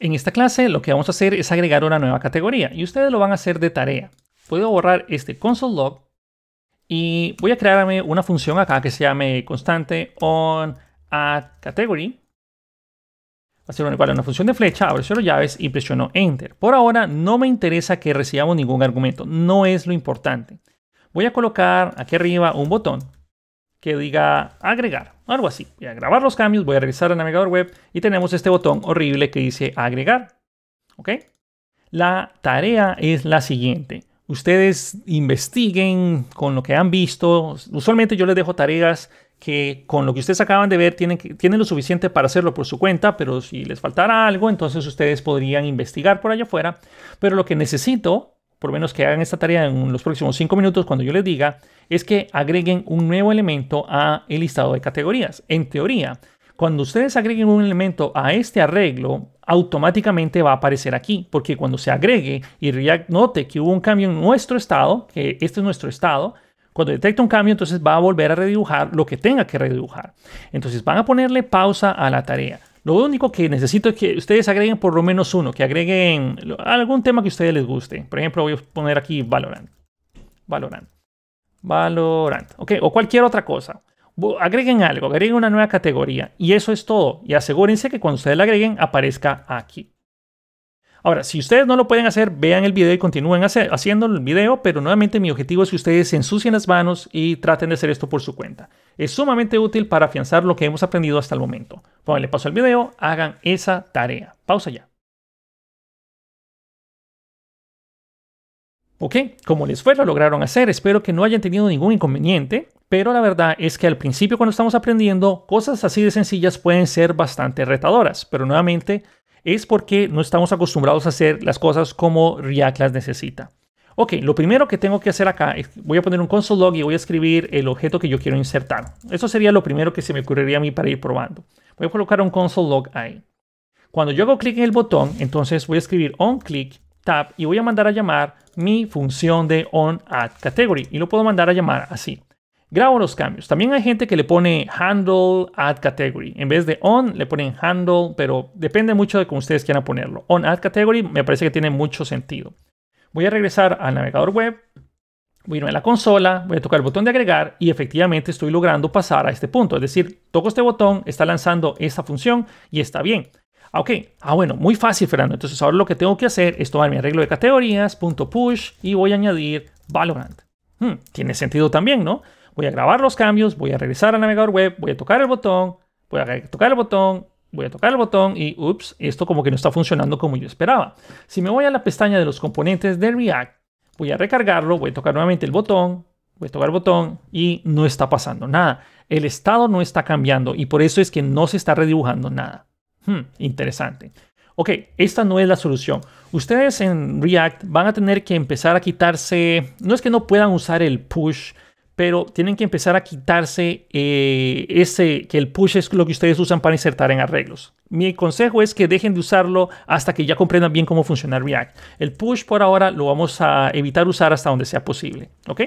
En esta clase lo que vamos a hacer es agregar una nueva categoría y ustedes lo van a hacer de tarea. Puedo borrar este console log y voy a crearme una función acá que se llame constante on add category. Va a ser igual a una función de flecha, abro cero llaves y presiono enter. Por ahora no me interesa que recibamos ningún argumento, no es lo importante. Voy a colocar aquí arriba un botón que diga agregar, algo así. Voy a grabar los cambios, voy a revisar el navegador web y tenemos este botón horrible que dice agregar. ¿Ok? La tarea es la siguiente. Ustedes investiguen con lo que han visto. Usualmente yo les dejo tareas que con lo que ustedes acaban de ver tienen, tienen lo suficiente para hacerlo por su cuenta, pero si les faltara algo, entonces ustedes podrían investigar por allá afuera. Pero lo que necesito por lo menos que hagan esta tarea en los próximos cinco minutos cuando yo les diga, es que agreguen un nuevo elemento a el listado de categorías. En teoría, cuando ustedes agreguen un elemento a este arreglo, automáticamente va a aparecer aquí, porque cuando se agregue y React note que hubo un cambio en nuestro estado, que este es nuestro estado, cuando detecta un cambio, entonces va a volver a redibujar lo que tenga que redibujar. Entonces van a ponerle pausa a la tarea. Lo único que necesito es que ustedes agreguen por lo menos uno, que agreguen algún tema que a ustedes les guste. Por ejemplo, voy a poner aquí Valorant. Valorant. Valorant. Ok, o cualquier otra cosa. Agreguen algo, agreguen una nueva categoría. Y eso es todo. Y asegúrense que cuando ustedes la agreguen aparezca aquí. Ahora, si ustedes no lo pueden hacer, vean el video y continúen haciendo el video, pero nuevamente mi objetivo es que ustedes se ensucien las manos y traten de hacer esto por su cuenta. Es sumamente útil para afianzar lo que hemos aprendido hasta el momento. Le paso al video, hagan esa tarea. Pausa ya. Ok, como les fue, lo lograron hacer. Espero que no hayan tenido ningún inconveniente, pero la verdad es que al principio cuando estamos aprendiendo, cosas así de sencillas pueden ser bastante retadoras, pero nuevamente es porque no estamos acostumbrados a hacer las cosas como React las necesita. Ok, lo primero que tengo que hacer acá es voy a poner un console log y voy a escribir el objeto que yo quiero insertar. Eso sería lo primero que se me ocurriría a mí para ir probando. Voy a colocar un console log ahí. Cuando yo hago clic en el botón, entonces voy a escribir click tab y voy a mandar a llamar mi función de category y lo puedo mandar a llamar así. Grabo los cambios. También hay gente que le pone handle add category. En vez de on, le ponen handle, pero depende mucho de cómo ustedes quieran ponerlo. On add category me parece que tiene mucho sentido. Voy a regresar al navegador web. Voy a irme a la consola, voy a tocar el botón de agregar y efectivamente estoy logrando pasar a este punto. Es decir, toco este botón, está lanzando esta función y está bien. Ah, ok, ah bueno, muy fácil Fernando. Entonces ahora lo que tengo que hacer es tomar mi arreglo de categorías, punto push y voy a añadir Valorant. Hmm, tiene sentido también, ¿no? voy a grabar los cambios, voy a regresar al navegador web, voy a tocar el botón, voy a tocar el botón, voy a tocar el botón y ups, esto como que no está funcionando como yo esperaba. Si me voy a la pestaña de los componentes de React, voy a recargarlo, voy a tocar nuevamente el botón, voy a tocar el botón y no está pasando nada. El estado no está cambiando y por eso es que no se está redibujando nada. Hmm, interesante. Ok, esta no es la solución. Ustedes en React van a tener que empezar a quitarse, no es que no puedan usar el push, pero tienen que empezar a quitarse eh, ese, que el push es lo que ustedes usan para insertar en arreglos. Mi consejo es que dejen de usarlo hasta que ya comprendan bien cómo funciona React. El push por ahora lo vamos a evitar usar hasta donde sea posible, ¿ok?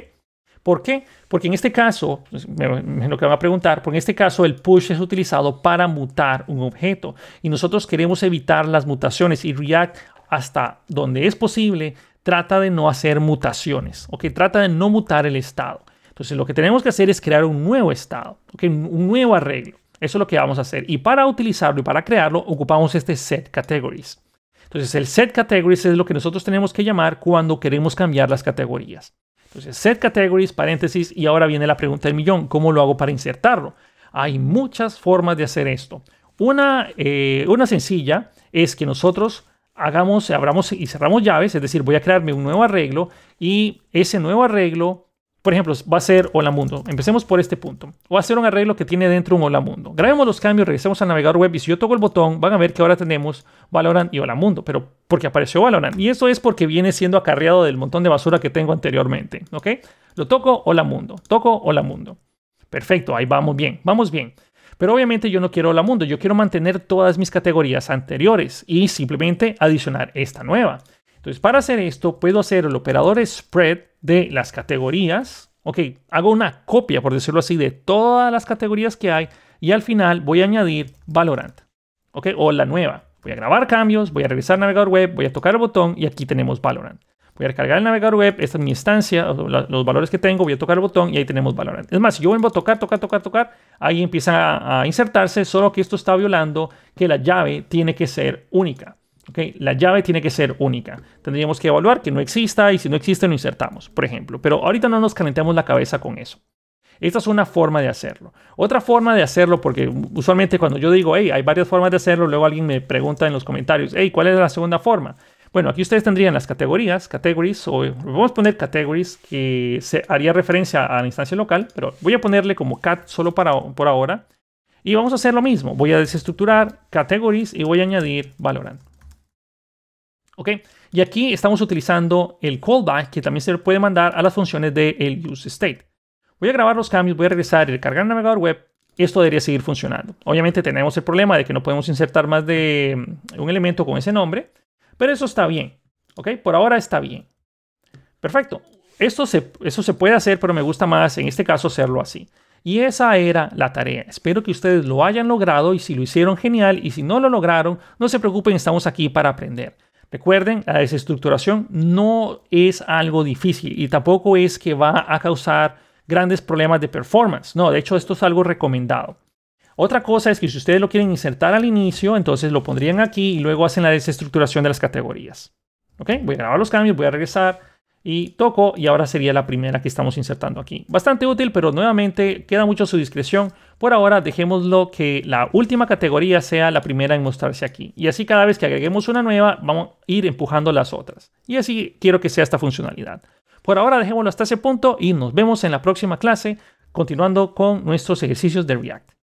¿Por qué? Porque en este caso, pues, me lo que van a preguntar, porque en este caso el push es utilizado para mutar un objeto y nosotros queremos evitar las mutaciones y React hasta donde es posible trata de no hacer mutaciones, ¿ok? Trata de no mutar el estado. Entonces lo que tenemos que hacer es crear un nuevo estado, un nuevo arreglo. Eso es lo que vamos a hacer. Y para utilizarlo y para crearlo ocupamos este set categories. Entonces el set categories es lo que nosotros tenemos que llamar cuando queremos cambiar las categorías. Entonces set categories, paréntesis, y ahora viene la pregunta del millón, ¿cómo lo hago para insertarlo? Hay muchas formas de hacer esto. Una, eh, una sencilla es que nosotros hagamos, abramos y cerramos llaves, es decir, voy a crearme un nuevo arreglo y ese nuevo arreglo por ejemplo, va a ser Hola Mundo. Empecemos por este punto. Va a ser un arreglo que tiene dentro un Hola Mundo. Grabemos los cambios, regresemos al navegador web y si yo toco el botón, van a ver que ahora tenemos Valorant y Hola Mundo, pero porque apareció Valorant. Y eso es porque viene siendo acarreado del montón de basura que tengo anteriormente, ¿ok? Lo toco Hola Mundo, toco Hola Mundo. Perfecto, ahí vamos bien, vamos bien. Pero obviamente yo no quiero Hola Mundo, yo quiero mantener todas mis categorías anteriores y simplemente adicionar esta nueva. Entonces, para hacer esto, puedo hacer el operador spread de las categorías. Ok, hago una copia, por decirlo así, de todas las categorías que hay y al final voy a añadir Valorant. Ok, o la nueva. Voy a grabar cambios, voy a revisar navegador web, voy a tocar el botón y aquí tenemos Valorant. Voy a recargar el navegador web, esta es mi instancia, los valores que tengo, voy a tocar el botón y ahí tenemos Valorant. Es más, si yo vengo a tocar, tocar, tocar, tocar, ahí empieza a insertarse, solo que esto está violando que la llave tiene que ser única. La llave tiene que ser única. Tendríamos que evaluar que no exista y si no existe lo insertamos, por ejemplo. Pero ahorita no nos calentemos la cabeza con eso. Esta es una forma de hacerlo. Otra forma de hacerlo, porque usualmente cuando yo digo, hey, hay varias formas de hacerlo, luego alguien me pregunta en los comentarios, hey, ¿cuál es la segunda forma? Bueno, aquí ustedes tendrían las categorías, categories, o vamos a poner categories, que se haría referencia a la instancia local, pero voy a ponerle como cat solo para, por ahora. Y vamos a hacer lo mismo. Voy a desestructurar categories y voy a añadir valorant. Y aquí estamos utilizando el callback que también se puede mandar a las funciones del el useState. Voy a grabar los cambios, voy a regresar y recargar el navegador web. Esto debería seguir funcionando. Obviamente tenemos el problema de que no podemos insertar más de mm, un elemento con ese nombre, pero eso está bien. ¿Ok? Por ahora está bien. Perfecto. Esto se, eso se puede hacer, pero me gusta más en este caso hacerlo así. Y esa era la tarea. Espero que ustedes lo hayan logrado y si lo hicieron, genial. Y si no lo lograron, no se preocupen, estamos aquí para aprender. Recuerden, la desestructuración no es algo difícil y tampoco es que va a causar grandes problemas de performance. No, de hecho esto es algo recomendado. Otra cosa es que si ustedes lo quieren insertar al inicio, entonces lo pondrían aquí y luego hacen la desestructuración de las categorías. ¿Ok? Voy a grabar los cambios, voy a regresar y toco y ahora sería la primera que estamos insertando aquí. Bastante útil, pero nuevamente queda mucho a su discreción. Por ahora dejémoslo que la última categoría sea la primera en mostrarse aquí. Y así cada vez que agreguemos una nueva, vamos a ir empujando las otras. Y así quiero que sea esta funcionalidad. Por ahora dejémoslo hasta ese punto y nos vemos en la próxima clase, continuando con nuestros ejercicios de React.